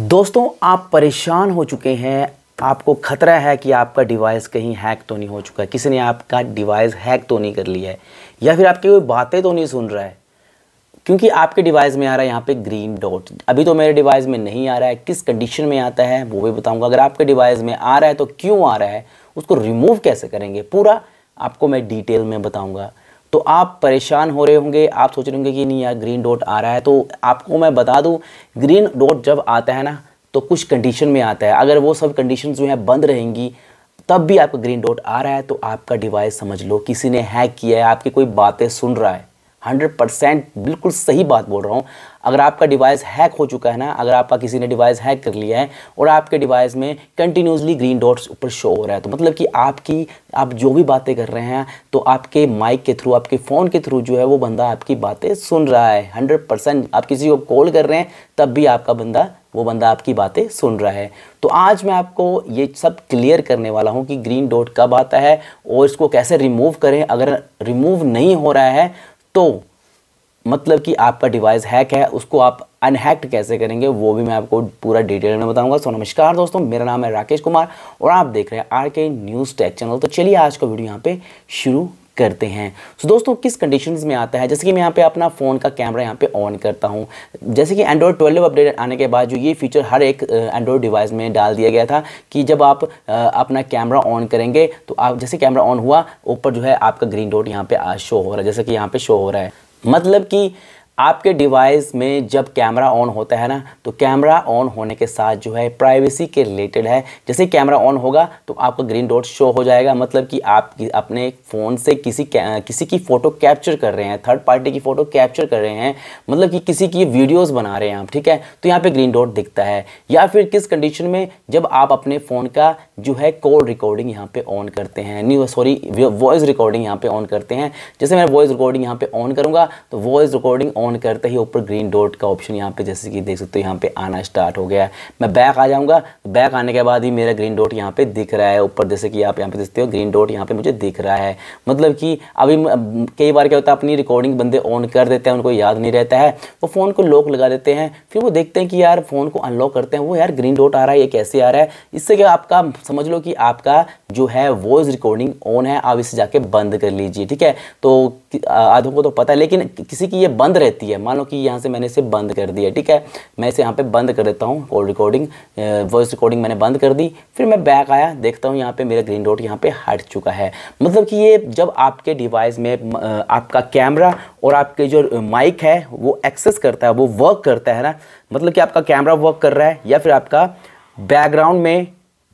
दोस्तों आप परेशान हो चुके हैं आपको खतरा है कि आपका डिवाइस कहीं हैक तो नहीं हो चुका है किसी ने आपका डिवाइस हैक तो नहीं कर लिया है या फिर आपकी कोई बातें तो नहीं सुन रहा है क्योंकि आपके डिवाइस में आ रहा है यहाँ पे ग्रीन डॉट अभी तो मेरे डिवाइस में नहीं आ रहा है किस कंडीशन में आता है वो भी बताऊँगा अगर आपके डिवाइस में आ रहा है तो क्यों आ रहा है उसको रिमूव कैसे करेंगे पूरा आपको मैं डिटेल में बताऊँगा तो आप परेशान हो रहे होंगे आप सोच रहे होंगे कि नहीं यार ग्रीन डॉट आ रहा है तो आपको मैं बता दूं ग्रीन डॉट जब आता है ना तो कुछ कंडीशन में आता है अगर वो सब कंडीशन जो हैं बंद रहेंगी तब भी आपको ग्रीन डॉट आ रहा है तो आपका डिवाइस समझ लो किसी ने हैक किया है आपकी कोई बातें सुन रहा है हंड्रेड परसेंट बिल्कुल सही बात बोल रहा हूँ अगर आपका डिवाइस हैक हो चुका है ना अगर आपका किसी ने डिवाइस हैक कर लिया है और आपके डिवाइस में कंटिन्यूसली ग्रीन डॉट्स ऊपर शो हो रहा है तो मतलब कि आपकी आप जो भी बातें कर रहे हैं तो आपके माइक के थ्रू आपके फ़ोन के थ्रू जो है वो बंदा आपकी बातें सुन रहा है हंड्रेड परसेंट आप किसी को कॉल कर रहे हैं तब भी आपका बंदा वो बंदा आपकी बातें सुन रहा है तो आज मैं आपको ये सब क्लियर करने वाला हूँ कि ग्रीन डॉट कब आता है और इसको कैसे रिमूव करें अगर रिमूव नहीं हो रहा है तो मतलब कि आपका डिवाइस हैक है उसको आप अनहैक्ट कैसे करेंगे वो भी मैं आपको पूरा डिटेल में बताऊंगा सो नमस्कार दोस्तों मेरा नाम है राकेश कुमार और आप देख रहे हैं आर के न्यूज़ टेक चैनल तो चलिए आज का वीडियो यहाँ पे शुरू करते हैं सो so, दोस्तों किस कंडीशन में आता है जैसे कि मैं यहाँ पे अपना फ़ोन का कैमरा यहाँ पे ऑन करता हूँ जैसे कि एंड्रॉयड ट्वेल्व अपडेट आने के बाद जो ये फीचर हर एक एंड्रॉयड डिवाइस में डाल दिया गया था कि जब आप अपना कैमरा ऑन करेंगे तो आप जैसे कैमरा ऑन हुआ ऊपर जो है आपका ग्रीन डॉट यहाँ पे शो हो रहा है जैसे कि यहाँ पे शो हो रहा है मतलब कि आपके डिवाइस में जब कैमरा ऑन होता है ना तो कैमरा ऑन होने के साथ जो है प्राइवेसी के रिलेटेड है जैसे कैमरा ऑन होगा तो आपका ग्रीन डॉट शो हो जाएगा मतलब कि आप अपने फ़ोन से किसी किसी की फ़ोटो कैप्चर कर रहे हैं थर्ड पार्टी की फ़ोटो कैप्चर कर रहे हैं मतलब कि किसी की वीडियोज़ बना रहे हैं आप ठीक है तो यहाँ पर ग्रीन डॉट दिखता है या फिर किस कंडीशन में जब आप अपने फ़ोन का जो है कॉल रिकॉर्डिंग यहाँ पर ऑन करते हैं न्यू सॉरी वॉइस रिकॉर्डिंग यहाँ पर ऑन करते हैं जैसे मैं वॉइस रिकॉर्डिंग यहाँ पर ऑन करूँगा तो वॉइस रिकॉर्डिंग ऑन ऑन करते ही ऊपर ग्रीन डॉट का ऑप्शन यहाँ पे जैसे कि देख सकते हो यहाँ पे आना स्टार्ट हो गया है मैं बैक आ जाऊँगा बैक आने के बाद ही मेरा ग्रीन डॉट यहाँ पे दिख रहा है ऊपर जैसे कि आप यहाँ पे देखते हो ग्रीन डॉट यहाँ पे मुझे दिख रहा है मतलब कि अभी कई बार क्या होता है अपनी रिकॉर्डिंग बंदे ऑन कर देते हैं उनको याद नहीं रहता है वो फ़ोन को लॉक लगा देते हैं फिर वो देखते हैं कि यार फ़ोन को अनलॉक करते हैं वो यार ग्रीन डॉट आ रहा है ये कैसे आ रहा है इससे क्या आपका समझ लो कि आपका जो है वॉइस रिकॉर्डिंग ऑन है आप इसे जाके बंद कर लीजिए ठीक है तो आधों को तो पता है लेकिन किसी की ये बंद रहती है मान लो कि यहाँ से मैंने इसे बंद कर दिया ठीक है मैं इसे यहाँ पे बंद कर देता हूँ कॉल रिकॉर्डिंग वॉइस रिकॉर्डिंग मैंने बंद कर दी फिर मैं बैक आया देखता हूँ यहाँ पे मेरा ग्रीन डॉट यहाँ पे हट चुका है मतलब कि ये जब आपके डिवाइस में आपका कैमरा और आपके जो माइक है वो एक्सेस करता है वो वर्क करता है ना मतलब कि आपका कैमरा वर्क कर रहा है या फिर आपका बैकग्राउंड में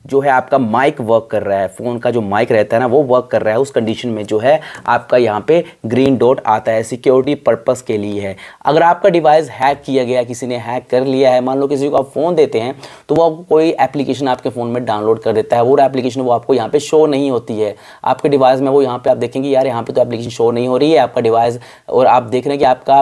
जो है आपका माइक वर्क कर रहा है फ़ोन का जो माइक रहता है ना वो वर्क कर रहा है उस कंडीशन में जो है आपका यहाँ पे ग्रीन डॉट आता है सिक्योरिटी पर्पस के लिए है अगर आपका डिवाइस हैक किया गया किसी ने हैक कर लिया है मान लो किसी को आप फ़ोन देते हैं तो वो आपको कोई एप्लीकेशन आपके फ़ोन में डाउनलोड कर देता है वो एप्लीकेशन वो आपको यहाँ पर शो नहीं होती है आपके डिवाइस में वो यहाँ पर आप देखेंगे यार यहाँ पर तो एप्लीकेशन शो नहीं हो रही है आपका डिवाइस और आप देख रहे हैं कि आपका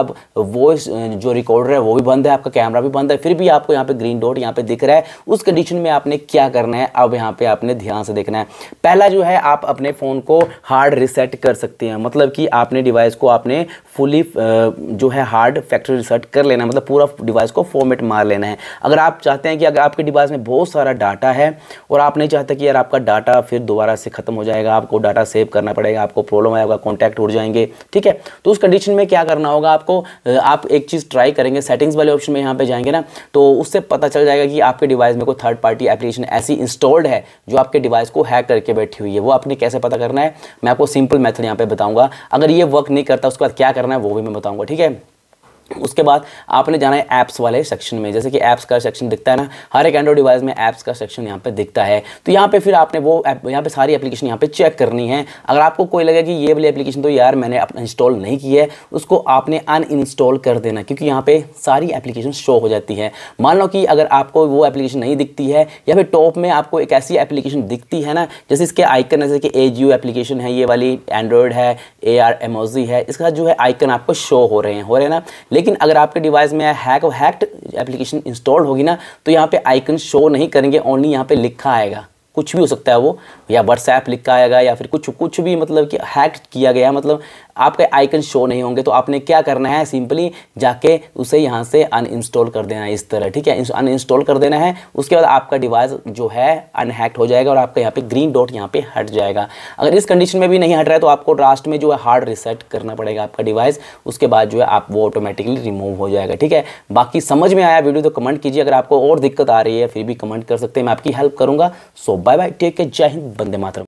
वॉइस जो रिकॉर्डर है वो भी बंद है आपका कैमरा भी बंद है फिर भी आपको यहाँ पर ग्रीन डॉट यहाँ पर दिख रहा है उस कंडीशन में आपने क्या करना है अब यहाँ पे आपने ध्यान से देखना है पहला जो है आप अपने फ़ोन को हार्ड रिसेट कर सकते हैं मतलब कि आपने डिवाइस को आपने फुली जो है हार्ड फैक्ट्री रिसेट कर लेना मतलब पूरा डिवाइस को फॉर्मेट मार लेना है अगर आप चाहते हैं कि अगर आपके डिवाइस में बहुत सारा डाटा है और आप नहीं चाहते कि यार आपका डाटा फिर दोबारा से ख़त्म हो जाएगा आपको डाटा सेव करना पड़ेगा आपको प्रॉब्लम आएगा कॉन्टैक्ट उड़ जाएंगे ठीक है तो उस कंडीशन में क्या करना होगा आपको आप एक चीज़ ट्राई करेंगे सेटिंग्स वाले ऑप्शन में यहाँ पर जाएंगे ना तो उससे पता चल जाएगा कि आपके डिवाइस में कोई थर्ड पार्टी एप्लीकेशन ऐसी इंस्टॉल इंस्टॉल्ड है जो आपके डिवाइस को हैक करके बैठी हुई है वो आपने कैसे पता करना है मैं आपको सिंपल मैथड यहाँ पे बताऊंगा अगर ये वर्क नहीं करता उसके बाद क्या करना है वो भी मैं बताऊंगा ठीक है उसके बाद आपने जाना है ऐप्स वाले सेक्शन में जैसे कि ऐप्स का सेक्शन दिखता है ना हर एक एंड्रॉइड डिवाइस में ऐप्स का सेक्शन यहाँ पे दिखता है तो यहाँ पे फिर आपने वो ऐप यहाँ पे सारी एप्लीकेशन यहाँ पे चेक करनी है अगर आपको कोई लगे कि ये वाली एप्लीकेशन तो यार मैंने अपना इंस्टॉल नहीं की है उसको आपने इंस्टॉल कर देना क्योंकि यहाँ पर सारी एप्लीकेशन शो हो जाती है मान लो कि अगर आपको वो एप्लीकेशन नहीं दिखती है या फिर टॉप में आपको एक ऐसी एप्लीकेशन दिखती है ना जैसे इसके आइकन जैसे कि ए एप्लीकेशन है ये वाली एंड्रॉयड है ए आर है इसका जो है आइकन आपको शो हो रहे हैं हो रहे हैं ना लेकिन अगर आपके डिवाइस में हैक और हैक्ड एप्लीकेशन इंस्टॉल्ड होगी ना तो यहाँ पे आइकन शो नहीं करेंगे ओनली यहाँ पे लिखा आएगा कुछ भी हो सकता है वो या व्हाट्सएप लिखा आएगा या फिर कुछ कुछ भी मतलब कि हैक किया गया मतलब आपके आइकन शो नहीं होंगे तो आपने क्या करना है सिंपली जाके उसे यहाँ से अनइंस्टॉल कर देना है इस तरह ठीक है अनइंस्टॉल कर देना है उसके बाद आपका डिवाइस जो है अनहैक्ट हो जाएगा और आपका यहाँ पे ग्रीन डॉट यहाँ पे हट जाएगा अगर इस कंडीशन में भी नहीं हट रहा है तो आपको लास्ट में जो है हार्ड रिसेट करना पड़ेगा आपका डिवाइस उसके बाद जो है आप वो ऑटोमेटिकली रिमूव हो जाएगा ठीक है बाकी समझ में आया वीडियो तो कमेंट कीजिए अगर आपको और दिक्कत आ रही है फिर भी कमेंट कर सकते हैं मैं आपकी हेल्प करूँगा so bye bye take care जय हिंद बंदे मातर